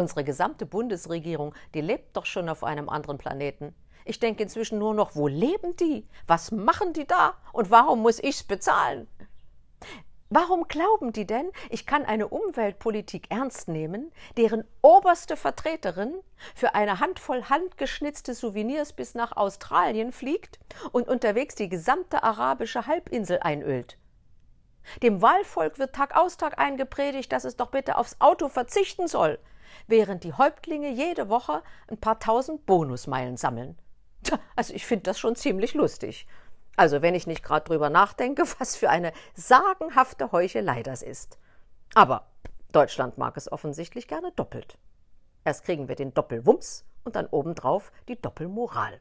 Unsere gesamte Bundesregierung, die lebt doch schon auf einem anderen Planeten. Ich denke inzwischen nur noch, wo leben die? Was machen die da? Und warum muss ich's bezahlen? Warum glauben die denn, ich kann eine Umweltpolitik ernst nehmen, deren oberste Vertreterin für eine Handvoll handgeschnitzte Souvenirs bis nach Australien fliegt und unterwegs die gesamte arabische Halbinsel einölt? Dem Wahlvolk wird Tag aus Tag eingepredigt, dass es doch bitte aufs Auto verzichten soll während die Häuptlinge jede Woche ein paar tausend Bonusmeilen sammeln. Tja, also ich finde das schon ziemlich lustig. Also wenn ich nicht gerade drüber nachdenke, was für eine sagenhafte Heuchelei das ist. Aber Deutschland mag es offensichtlich gerne doppelt. Erst kriegen wir den Doppelwumms und dann obendrauf die Doppelmoral.